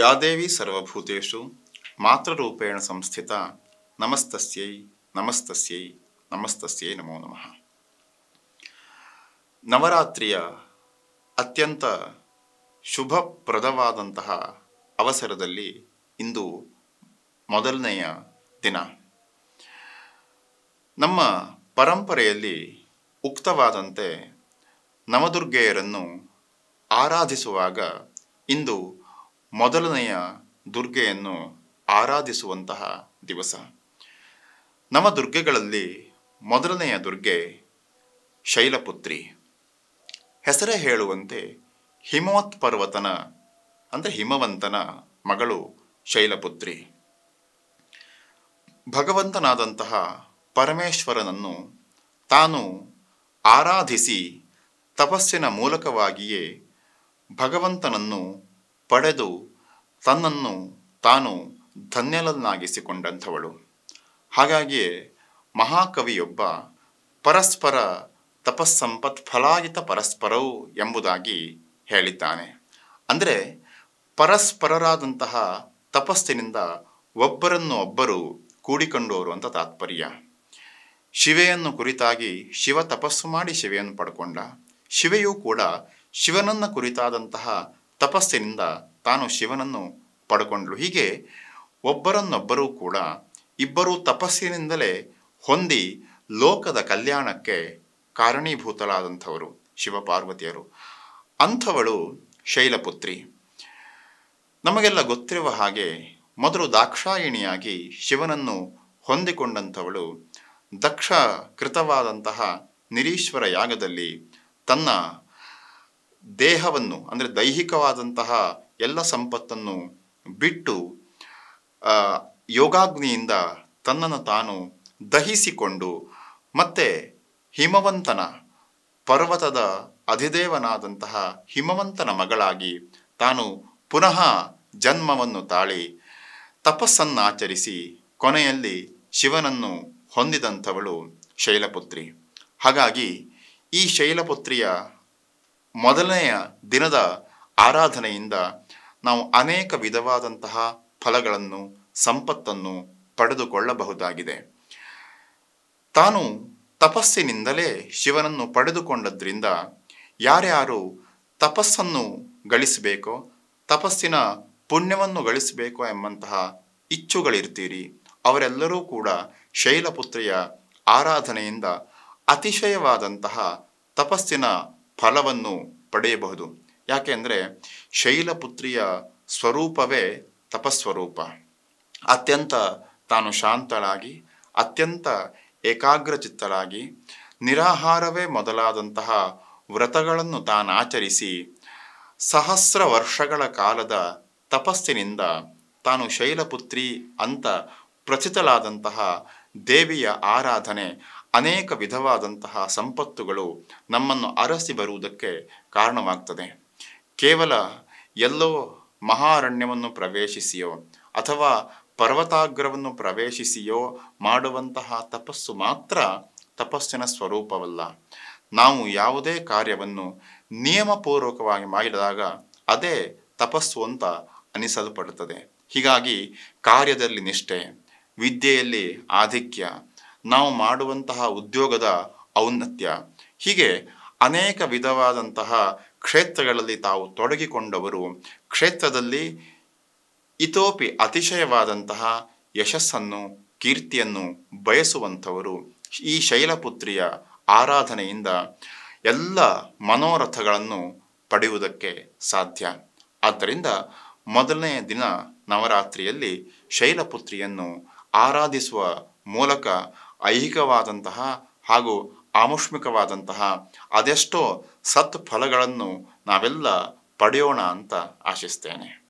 ಯಾದೇವಿ ಸರ್ವಭೂತು ಸರ್ವಭೂತೇಷು ಮಾತೃರೂಪೇಣ ಸಂಸ್ಥಿತ ನಮಸ್ತಸ್ಯೈ ನಮಸ್ತಸ್ಯೈ ನಮಸ್ತಸ್ಯೈ ನಮೋ ನಮಃ ನವರಾತ್ರಿಯ ಅತ್ಯಂತ ಶುಭಪ್ರದವಾದಂತಹ ಅವಸರದಲ್ಲಿ ಇಂದು ಮೊದಲನೆಯ ದಿನ ನಮ್ಮ ಪರಂಪರೆಯಲ್ಲಿ ಉಕ್ತವಾದಂತೆ ನವದುರ್ಗೆಯರನ್ನು ಆರಾಧಿಸುವಾಗ ಇಂದು ಮೊದಲನೆಯ ದುರ್ಗೆಯನ್ನು ಆರಾಧಿಸುವಂತಹ ದಿವಸ ನಮ್ಮ ದುರ್ಗೆಗಳಲ್ಲಿ ಮೊದಲನೆಯ ದುರ್ಗೆ ಶೈಲಪುತ್ರಿ ಹೆಸರೇ ಹೇಳುವಂತೆ ಹಿಮವತ್ ಪರ್ವತನ ಅಂದರೆ ಹಿಮವಂತನ ಮಗಳು ಶೈಲಪುತ್ರಿ ಭಗವಂತನಾದಂತಹ ಪರಮೇಶ್ವರನನ್ನು ತಾನು ಆರಾಧಿಸಿ ತಪಸ್ಸಿನ ಮೂಲಕವಾಗಿಯೇ ಭಗವಂತನನ್ನು ಪಡೆದು ತನ್ನನ್ನು ತಾನು ಧನ್ಯಲನ್ನಾಗಿಸಿಕೊಂಡಂಥವಳು ಹಾಗಾಗಿಯೇ ಮಹಾಕವಿಯೊಬ್ಬ ಪರಸ್ಪರ ತಪಸ್ಸಂಪತ್ ಫಲಾಯಿತ ಪರಸ್ಪರವು ಎಂಬುದಾಗಿ ಹೇಳಿದ್ದಾನೆ ಅಂದರೆ ಪರಸ್ಪರರಾದಂತಹ ತಪಸ್ಸಿನಿಂದ ಒಬ್ಬರನ್ನು ಒಬ್ಬರು ಕೂಡಿಕೊಂಡವರು ಅಂತ ತಾತ್ಪರ್ಯ ಶಿವೆಯನ್ನು ಕುರಿತಾಗಿ ಶಿವ ತಪಸ್ಸು ಮಾಡಿ ಶಿವೆಯನ್ನು ಪಡ್ಕೊಂಡ ಶಿವೆಯೂ ಕೂಡ ಶಿವನನ್ನು ಕುರಿತಾದಂತಹ ತಪಸ್ಸಿನಿಂದ ತಾನು ಶಿವನನ್ನು ಪಡ್ಕೊಂಡ್ಲು ಹೀಗೆ ಒಬ್ಬರನ್ನೊಬ್ಬರೂ ಕೂಡ ಇಬ್ಬರೂ ತಪಸ್ಸಿನಿಂದಲೇ ಹೊಂದಿ ಲೋಕದ ಕಲ್ಯಾಣಕ್ಕೆ ಕಾರಣೀಭೂತರಾದಂಥವರು ಶಿವಪಾರ್ವತಿಯರು ಅಂಥವಳು ಶೈಲಪುತ್ರಿ ನಮಗೆಲ್ಲ ಗೊತ್ತಿರುವ ಹಾಗೆ ಮೊದಲು ದಾಕ್ಷಾಯಿಣಿಯಾಗಿ ಶಿವನನ್ನು ಹೊಂದಿಕೊಂಡಂಥವಳು ದಕ್ಷ ಕೃತವಾದಂತಹ ನಿರೀಶ್ವರ ಯಾಗದಲ್ಲಿ ತನ್ನ ದೇಹವನ್ನು ಅಂದರೆ ದೈಹಿಕವಾದಂತಹ ಎಲ್ಲ ಸಂಪತ್ತನ್ನು ಬಿಟ್ಟು ಯೋಗಾಗ್ನಿಯಿಂದ ತನ್ನನ್ನು ತಾನು ದಹಿಸಿಕೊಂಡು ಮತ್ತೆ ಹಿಮವಂತನ ಪರ್ವತದ ಅಧಿದೇವನಾದಂತಹ ಹಿಮವಂತನ ಮಗಳಾಗಿ ತಾನು ಪುನಃ ಜನ್ಮವನ್ನು ತಾಳಿ ತಪಸ್ಸನ್ನಾಚರಿಸಿ ಕೊನೆಯಲ್ಲಿ ಶಿವನನ್ನು ಹೊಂದಿದಂಥವಳು ಶೈಲಪುತ್ರಿ ಹಾಗಾಗಿ ಈ ಶೈಲಪುತ್ರಿಯ ಮೊದಲನೆಯ ದಿನದ ಆರಾಧನೆಯಿಂದ ನಾವು ಅನೇಕ ವಿಧವಾದಂತಹ ಫಲಗಳನ್ನು ಸಂಪತ್ತನ್ನು ಪಡೆದುಕೊಳ್ಳಬಹುದಾಗಿದೆ ತಾನು ತಪಸ್ಸಿನಿಂದಲೇ ಶಿವನನ್ನು ಪಡೆದುಕೊಂಡದ್ರಿಂದ ಯಾರ್ಯಾರು ತಪಸ್ಸನ್ನು ಗಳಿಸಬೇಕೋ ತಪಸ್ಸಿನ ಪುಣ್ಯವನ್ನು ಗಳಿಸಬೇಕೋ ಎಂಬಂತಹ ಇಚ್ಛುಗಳಿರ್ತೀರಿ ಅವರೆಲ್ಲರೂ ಕೂಡ ಶೈಲಪುತ್ರಿಯ ಆರಾಧನೆಯಿಂದ ಅತಿಶಯವಾದಂತಹ ತಪಸ್ಸಿನ ಫಲವನ್ನು ಪಡೆಯಬಹುದು ಯಾಕೆಂದರೆ ಶೈಲಪುತ್ರಿಯ ಸ್ವರೂಪವೇ ತಪಸ್ವರೂಪ ಅತ್ಯಂತ ತಾನು ಶಾಂತಳಾಗಿ ಅತ್ಯಂತ ಏಕಾಗ್ರಚಿತ್ತಳಾಗಿ ನಿರಾಹಾರವೇ ಮೊದಲಾದಂತಹ ವ್ರತಗಳನ್ನು ತಾನು ಆಚರಿಸಿ ಸಹಸ್ರ ವರ್ಷಗಳ ಕಾಲದ ತಪಸ್ಸಿನಿಂದ ತಾನು ಶೈಲಪುತ್ರಿ ಅಂತ ಪ್ರಚಿತಲಾದಂತಹ ದೇವಿಯ ಆರಾಧನೆ ಅನೇಕ ವಿಧವಾದಂತಹ ಸಂಪತ್ತುಗಳು ನಮ್ಮನ್ನು ಅರಸಿ ಬರುವುದಕ್ಕೆ ಕಾರಣವಾಗ್ತದೆ ಕೇವಲ ಎಲ್ಲೋ ಮಹಾರಣ್ಯವನ್ನು ಪ್ರವೇಶಿಸಿಯೋ ಅಥವಾ ಪರ್ವತಾಗ್ರವನ್ನು ಪ್ರವೇಶಿಸಿಯೋ ಮಾಡುವಂತಹ ತಪಸ್ಸು ಮಾತ್ರ ತಪಸ್ಸಿನ ಸ್ವರೂಪವಲ್ಲ ನಾವು ಯಾವುದೇ ಕಾರ್ಯವನ್ನು ನಿಯಮಪೂರ್ವಕವಾಗಿ ಮಾಡಿದಾಗ ಅದೇ ತಪಸ್ಸು ಅಂತ ಅನಿಸಲ್ಪಡುತ್ತದೆ ಹೀಗಾಗಿ ಕಾರ್ಯದಲ್ಲಿ ನಿಷ್ಠೆ ವಿದ್ಯೆಯಲ್ಲಿ ಆಧಿಕ್ಯ ನಾವು ಮಾಡುವಂತಹ ಉದ್ಯೋಗದ ಔನ್ನತ್ಯ ಹೀಗೆ ಅನೇಕ ವಿಧವಾದಂತಹ ಕ್ಷೇತ್ರಗಳಲ್ಲಿ ತಾವು ತೊಡಗಿಕೊಂಡವರು ಕ್ಷೇತ್ರದಲ್ಲಿ ಇತೋಪಿ ಅತಿಶಯವಾದಂತಹ ಯಶಸ್ಸನ್ನು ಕೀರ್ತಿಯನ್ನು ಬಯಸುವಂಥವರು ಈ ಶೈಲಪುತ್ರಿಯ ಆರಾಧನೆಯಿಂದ ಎಲ್ಲ ಮನೋರಥಗಳನ್ನು ಪಡೆಯುವುದಕ್ಕೆ ಸಾಧ್ಯ ಆದ್ದರಿಂದ ಮೊದಲನೆಯ ದಿನ ನವರಾತ್ರಿಯಲ್ಲಿ ಶೈಲಪುತ್ರಿಯನ್ನು ಆರಾಧಿಸುವ ಮೂಲಕ ಐಹಿಕವಾದಂತಹ ಹಾಗೂ ಆಮುಷ್ಮಿಕವಾದಂತಹ ಅದೆಷ್ಟೋ ಸತ್ ಫಲಗಳನ್ನು ನಾವೆಲ್ಲ ಪಡೆಯೋಣ ಅಂತ ಆಶಿಸ್ತೇನೆ